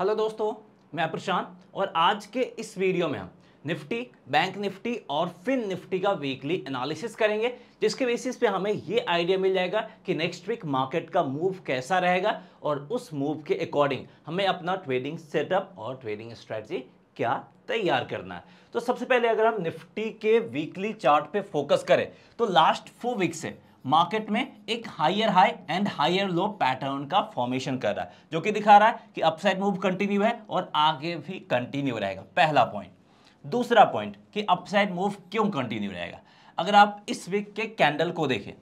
hello दोस्तों मैं प्रशांत और आज के इस वीडियो में हम निफ्टी बैंक निफ्टी और फिन निफ्टी का वीकली एनालिसिस करेंगे जिसके बेसिस पे हमें ये आइडिया मिल जाएगा कि नेक्स्ट वीक मार्केट का मूव कैसा रहेगा और उस मूव के अकॉर्डिंग हमें अपना ट्रेडिंग सेटअप और ट्रेडिंग स्ट्रेटजी क्या तैयार करना है तो सबसे पहले अगर हम निफ्टी के वीकली चार्ट पे फोकस करें तो लास्ट फोर वीक से मार्केट में एक higher high and higher low pattern का फॉर्मेशन कर रहा है जो कि दिखा रहा है कि अपसाइड मूव कंटिन्यू है और आगे भी कंटिन्यू रहेगा पहला पॉइंट दूसरा पॉइंट कि अपसाइड मूव क्यों कंटिन्यू रहेगा अगर आप इस वीक के कैंडल को देखें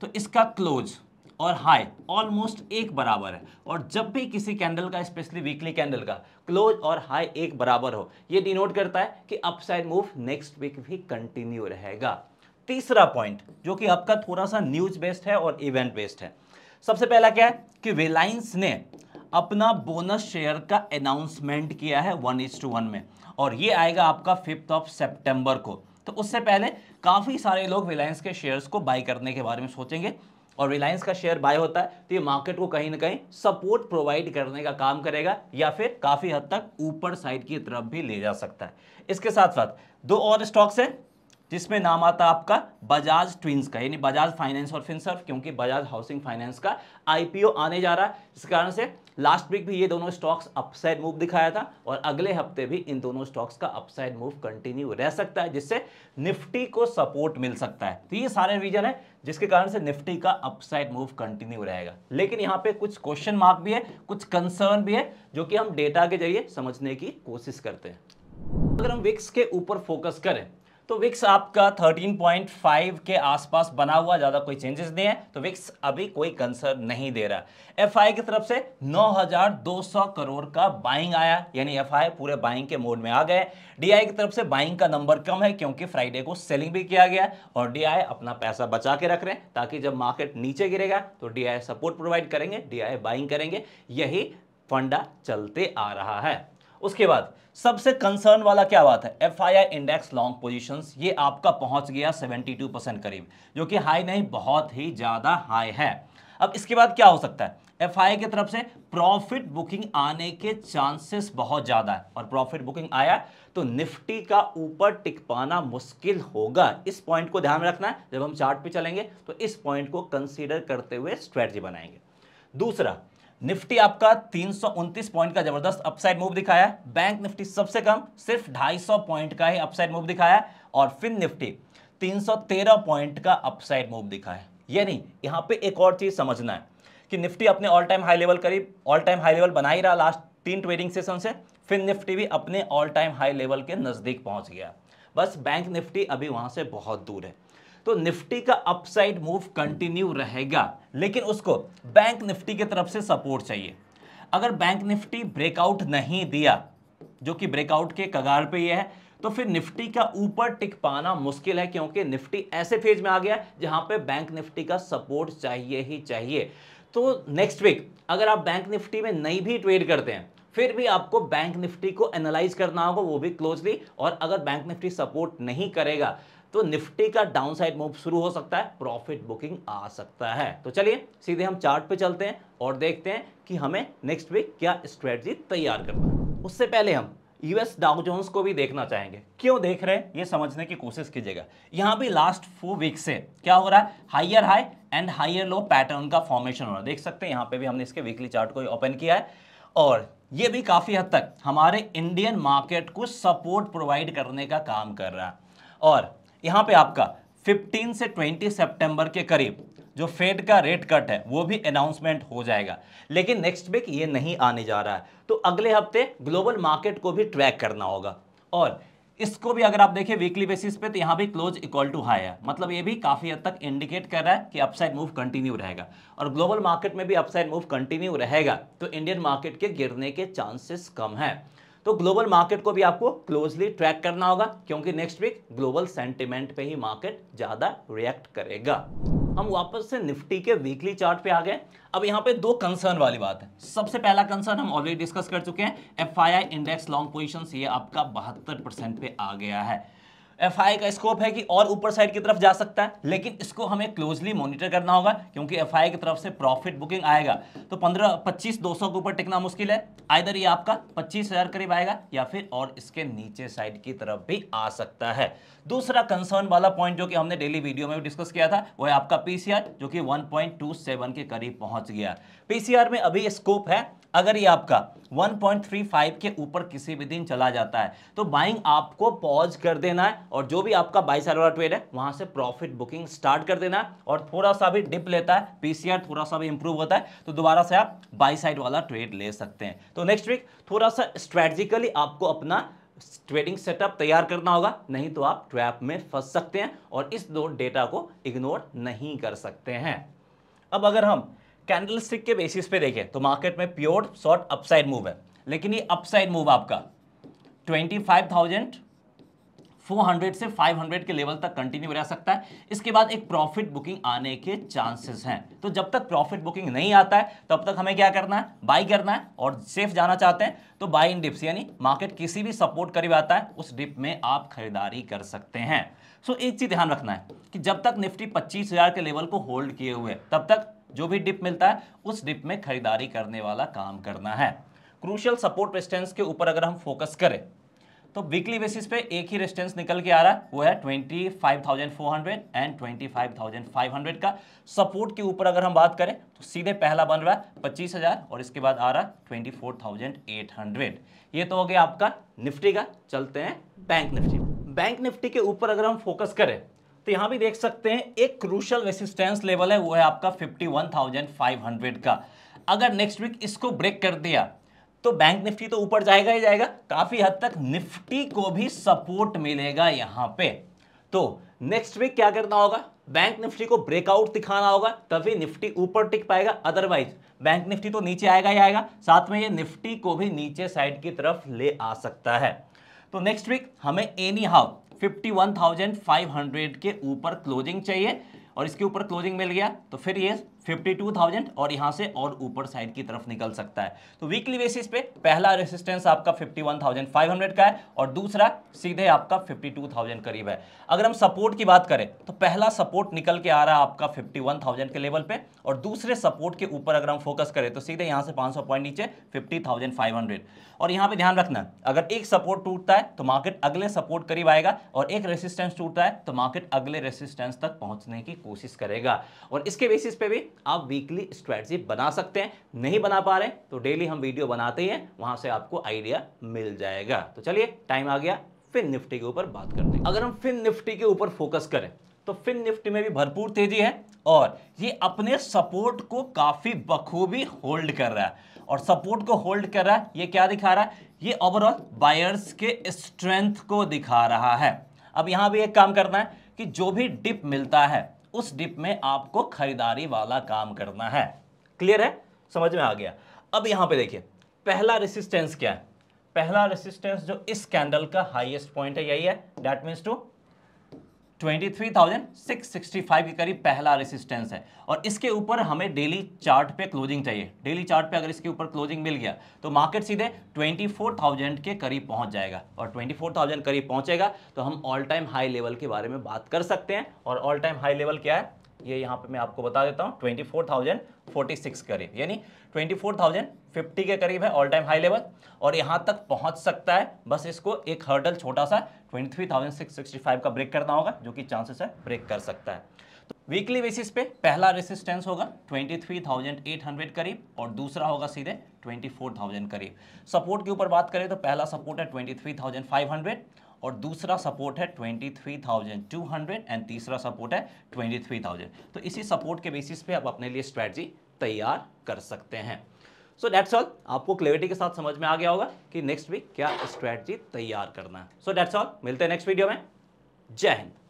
तो इसका क्लोज और हाई ऑलमोस्ट एक बराबर है और जब भी किसी कैंडल का स्पेशली वीकली कैंडल का क्लोज और हाई एक बराबर हो ये डिनोट करता है कि अपसाइड मूव नेक्स्ट वीक भी कंटिन्यू रहेगा तीसरा पॉइंट जो कि आपका थोड़ा सा न्यूज बेस्ड है और इवेंट बेस्ड है सबसे पहला क्या है कि रिलायंस ने अपना बोनस शेयर का अनाउंसमेंट किया है वन इज टू वन में और ये आएगा आपका फिफ्थ ऑफ सेप्टेम्बर को तो उससे पहले काफ़ी सारे लोग रिलायंस के शेयर्स को बाई करने के बारे में सोचेंगे और रिलायंस का शेयर बाय होता है तो ये मार्केट को कहीं ना कहीं सपोर्ट प्रोवाइड करने का काम करेगा या फिर काफ़ी हद तक ऊपर साइड की तरफ भी ले जा सकता है इसके साथ साथ दो और स्टॉक्स हैं जिसमें नाम आता आपका बजाज ट्विंस का यानी बजाज फाइनेंस और फिनसर्फ क्योंकि बजाज हाउसिंग फाइनेंस का आईपीओ आने जा रहा है इस कारण से लास्ट वीक भी ये दोनों स्टॉक्स अपसाइड मूव दिखाया था और अगले हफ्ते भी इन दोनों स्टॉक्स का अपसाइड मूव कंटिन्यू रह सकता है जिससे निफ्टी को सपोर्ट मिल सकता है तो ये सारे रीजन है जिसके कारण से निफ्टी का अपसाइड मूव कंटिन्यू रहेगा लेकिन यहाँ पे कुछ क्वेश्चन मार्क भी है कुछ कंसर्न भी है जो कि हम डेटा के जरिए समझने की कोशिश करते हैं अगर हम विक्स के ऊपर फोकस करें तो विक्स आपका 13.5 के आसपास बना हुआ ज़्यादा कोई चेंजेस नहीं है तो विक्स अभी कोई कंसर्न नहीं दे रहा एफआई की तरफ से 9,200 करोड़ का बाइंग आया यानी एफआई पूरे बाइंग के मोड में आ गए डीआई की तरफ से बाइंग का नंबर कम है क्योंकि फ्राइडे को सेलिंग भी किया गया और डीआई अपना पैसा बचा के रख रहे हैं ताकि जब मार्केट नीचे गिरेगा तो डीआई सपोर्ट प्रोवाइड करेंगे डीआई बाइंग करेंगे यही फंडा चलते आ रहा है उसके बाद सबसे कंसर्न वाला क्या बात है F I I index long positions ये आपका पहुंच गया 72 परसेंट करीब जो कि हाई नहीं बहुत ही ज़्यादा हाई है अब इसके बाद क्या हो सकता है एफ आई की तरफ से प्रॉफिट बुकिंग आने के चांसेस बहुत ज़्यादा है और प्रॉफिट बुकिंग आया तो निफ्टी का ऊपर टिक पाना मुश्किल होगा इस पॉइंट को ध्यान में रखना है जब हम चार्ट पे चलेंगे तो इस पॉइंट को कंसीडर करते हुए स्ट्रेटजी बनाएंगे दूसरा निफ्टी आपका तीन पॉइंट का जबरदस्त अपसाइड मूव दिखाया है बैंक निफ्टी सबसे कम सिर्फ 250 पॉइंट का ही अपसाइड मूव दिखाया है और फिन निफ्टी 313 पॉइंट का अपसाइड मूव दिखाया है ये नहीं यहाँ पे एक और चीज़ समझना है कि निफ्टी अपने ऑल टाइम हाई लेवल करीब ऑल टाइम हाई लेवल बना ही रहा लास्ट तीन ट्रेडिंग सेशन से फिन निफ्टी भी अपने ऑल टाइम हाई लेवल के नज़दीक पहुंच गया बस बैंक निफ्टी अभी वहां से बहुत दूर है तो निफ्टी का अपसाइड मूव कंटिन्यू रहेगा लेकिन उसको बैंक निफ्टी की तरफ से सपोर्ट चाहिए अगर बैंक निफ्टी ब्रेकआउट नहीं दिया जो कि ब्रेकआउट के कगार पे ये है तो फिर निफ्टी का ऊपर टिक पाना मुश्किल है क्योंकि निफ्टी ऐसे फेज में आ गया जहां पे बैंक निफ्टी का सपोर्ट चाहिए ही चाहिए तो नेक्स्ट वीक अगर आप बैंक निफ्टी में नहीं भी ट्रेड करते हैं फिर भी आपको बैंक निफ्टी को एनालाइज करना होगा वो भी क्लोजली और अगर बैंक निफ्टी सपोर्ट नहीं करेगा तो निफ्टी का डाउनसाइड मूव शुरू हो सकता है प्रॉफिट बुकिंग आ सकता है तो चलिए सीधे हम चार्ट पे चलते हैं और देखते हैं कि हमें नेक्स्ट वीक क्या स्ट्रेटजी तैयार करना है उससे पहले हम यूएस डाउजोन्स को भी देखना चाहेंगे क्यों देख रहे हैं ये समझने की कोशिश कीजिएगा यहाँ भी लास्ट फोर वीक से क्या हो रहा है higher high and higher low pattern का फॉर्मेशन हो रहा है देख सकते हैं यहाँ पे भी हमने इसके वीकली चार्ट को ओपन किया है और ये भी काफ़ी हद तक हमारे इंडियन मार्केट को सपोर्ट प्रोवाइड करने का काम कर रहा है और यहाँ पे आपका 15 से 20 सितंबर के करीब जो फेड का रेट कट है वो भी अनाउंसमेंट हो जाएगा लेकिन नेक्स्ट वीक ये नहीं आने जा रहा है तो अगले हफ्ते ग्लोबल मार्केट को भी ट्रैक करना होगा और इसको भी अगर आप देखें वीकली बेसिस पे तो यहाँ भी क्लोज इक्वल टू हाई है मतलब ये भी काफ़ी हद तक इंडिकेट कर रहा है कि अपसाइड मूव कंटिन्यू रहेगा और ग्लोबल मार्केट में भी अपसाइड मूव कंटिन्यू रहेगा तो इंडियन मार्केट के गिरने के चांसेस कम हैं तो ग्लोबल मार्केट को भी आपको क्लोजली ट्रैक करना होगा क्योंकि नेक्स्ट वीक ग्लोबल सेंटिमेंट पे ही मार्केट ज़्यादा रिएक्ट करेगा हम वापस से निफ्टी के वीकली चार्ट पे आ गए अब यहाँ पे दो कंसर्न वाली बात है सबसे पहला कंसर्न हम ऑलरेडी डिस्कस कर चुके हैं एफ इंडेक्स लॉन्ग पोजिशन ये आपका बहत्तर पे आ गया है एफ का स्कोप है कि और ऊपर साइड की तरफ जा सकता है लेकिन इसको हमें क्लोजली मॉनिटर करना होगा क्योंकि एफ की तरफ से प्रॉफिट बुकिंग आएगा तो पंद्रह पच्चीस दो के ऊपर टिकना मुश्किल है आइधर ये आपका पच्चीस करीब आएगा या फिर और इसके नीचे साइड की तरफ भी आ सकता है दूसरा कंसर्न वाला पॉइंट जो कि हमने डेली वीडियो में भी डिस्कस किया था वह आपका पीसीआर जो कि वन के करीब पहुंच गया पी में अभी स्कोप है अगर ये आपका 1.35 के ऊपर किसी भी दिन चला जाता है तो बाइंग आपको पॉज कर देना है और जो भी आपका बाईस वाला ट्रेड है वहां से प्रॉफिट बुकिंग स्टार्ट कर देना है और थोड़ा सा भी डिप लेता है पीसीआर थोड़ा सा भी इंप्रूव होता है तो दोबारा से आप बाई साइड वाला ट्रेड ले सकते हैं तो नेक्स्ट वीक थोड़ा सा स्ट्रेटजिकली आपको अपना ट्रेडिंग सेटअप तैयार करना होगा नहीं तो आप ट्रैप में फंस सकते हैं और इस दो डेटा को इग्नोर नहीं कर सकते हैं अब अगर हम कैंडल स्टिक के बेसिस पे देखें तो मार्केट में प्योर शॉर्ट अपसाइड मूव है लेकिन ये अपसाइड मूव आपका 25,400 से 500 के लेवल तक कंटिन्यू रह सकता है इसके बाद एक प्रॉफिट बुकिंग आने के चांसेस हैं तो जब तक प्रॉफिट बुकिंग नहीं आता है तब तक हमें क्या करना है बाई करना है और सेफ जाना चाहते हैं तो बाई इन डिप्स यानी मार्केट किसी भी सपोर्ट करीब आता है उस डिप में आप खरीदारी कर सकते हैं सो एक चीज़ ध्यान रखना है कि जब तक निफ्टी पच्चीस के लेवल को होल्ड किए हुए तब तक जो भी डिप मिलता है उस डिप में खरीदारी करने वाला काम करना है क्रूशियल सपोर्ट रेस्टेंस के ऊपर अगर हम फोकस करें तो वीकली बेसिस पे एक ही रेस्टेंस निकल के आ रहा है वो है 25,400 एंड 25,500 का सपोर्ट के ऊपर अगर हम बात करें तो सीधे पहला बन रहा है 25,000 और इसके बाद आ रहा है 24,800 ये तो हो गया आपका निफ्टी का चलते हैं बैंक निफ्टी बैंक निफ्टी के ऊपर अगर हम फोकस करें तो यहां भी देख सकते हैं एक क्रूशल रेसिस्टेंस लेवल है वो है आपका 51,500 का अगर नेक्स्ट वीक इसको ब्रेक कर दिया तो बैंक निफ्टी तो ऊपर जाएगा ही जाएगा काफ़ी हद तक निफ्टी को भी सपोर्ट मिलेगा यहां पे तो नेक्स्ट वीक क्या करना होगा बैंक निफ्टी को ब्रेकआउट दिखाना होगा तभी निफ्टी ऊपर टिक पाएगा अदरवाइज बैंक निफ्टी तो नीचे आएगा ही आएगा साथ में ये निफ्टी को भी नीचे साइड की तरफ ले आ सकता है तो नेक्स्ट वीक हमें एनी हाउ 51,500 के ऊपर क्लोजिंग चाहिए और इसके ऊपर क्लोजिंग मिल गया तो फिर ये 52,000 और यहां से और ऊपर साइड की तरफ निकल सकता है तो वीकली बेसिस पे पहला रेसिस्टेंस आपका 51,500 का है और दूसरा सीधे आपका 52,000 करीब है अगर हम सपोर्ट की बात करें तो पहला सपोर्ट निकल के आ रहा है आपका 51,000 के लेवल पे और दूसरे सपोर्ट के ऊपर अगर हम फोकस करें तो सीधे यहाँ से 500 पॉइंट नीचे 50,500 और यहाँ पे ध्यान रखना अगर एक सपोर्ट टूटता है तो मार्केट अगले सपोर्ट करीब आएगा और एक रेसिस्टेंस टूटता है तो मार्केट अगले रेसिस्टेंस तक पहुंचने की कोशिश करेगा और इसके बेसिस पे भी आप वीकली स्ट्रैटी बना सकते हैं नहीं बना पा रहे तो डेली हम वीडियो बनाते हैं वहां से आपको आइडिया मिल जाएगा तो चलिए टाइम आ गया फिन निफ्टी के ऊपर बात करते हैं अगर हम फिन निफ्टी के ऊपर फोकस करें तो फिन निफ्टी में भी भरपूर तेजी है और ये अपने सपोर्ट को काफ़ी बखूबी होल्ड कर रहा है और सपोर्ट को होल्ड कर रहा है ये क्या दिखा रहा है ये ओवरऑल बायर्स के स्ट्रेंथ को दिखा रहा है अब यहां भी एक काम करना है कि जो भी डिप मिलता है उस डिप में आपको खरीदारी वाला काम करना है क्लियर है समझ में आ गया अब यहां पे देखिए पहला रेसिस्टेंस क्या है पहला रेसिस्टेंस जो इस कैंडल का हाईएस्ट पॉइंट है यही है डैट मीन्स टू 23,665 के करीब पहला रेसिस्टेंस है और इसके ऊपर हमें डेली चार्ट पे क्लोजिंग चाहिए डेली चार्ट पे अगर इसके ऊपर क्लोजिंग मिल गया तो मार्केट सीधे 24,000 के करीब पहुंच जाएगा और 24,000 करीब पहुंचेगा तो हम ऑल टाइम हाई लेवल के बारे में बात कर सकते हैं और ऑल टाइम हाई लेवल क्या है ये यहाँ पे मैं आपको बता देता हूँ twenty four thousand forty six करीब यानी ट्वेंटी फोर थाउजेंड फिफ्टी के करीब है ऑल टाइम हाई लेवल और यहाँ तक पहुँच सकता है बस इसको एक हर्डल छोटा सा twenty three thousand six sixty five का ब्रेक करना होगा जो कि चांसेस है ब्रेक कर सकता है तो वीकली बेसिस पे पहला रेसिस्टेंस होगा twenty three thousand eight hundred करीब और दूसरा होगा सीधे ट्वेंटी फोर थाउजेंड करीब सपोर्ट के ऊपर बात करें तो पहला सपोर्ट है twenty three thousand five hundred और दूसरा सपोर्ट है 23,200 एंड तीसरा सपोर्ट है 23,000 तो इसी सपोर्ट के बेसिस पे आप अपने लिए स्ट्रैटी तैयार कर सकते हैं सो डेट्स ऑल आपको क्लेरिटी के साथ समझ में आ गया होगा कि नेक्स्ट वीक क्या स्ट्रैटी तैयार करना है सो डेट्स ऑल मिलते हैं नेक्स्ट वीडियो में जय हिंद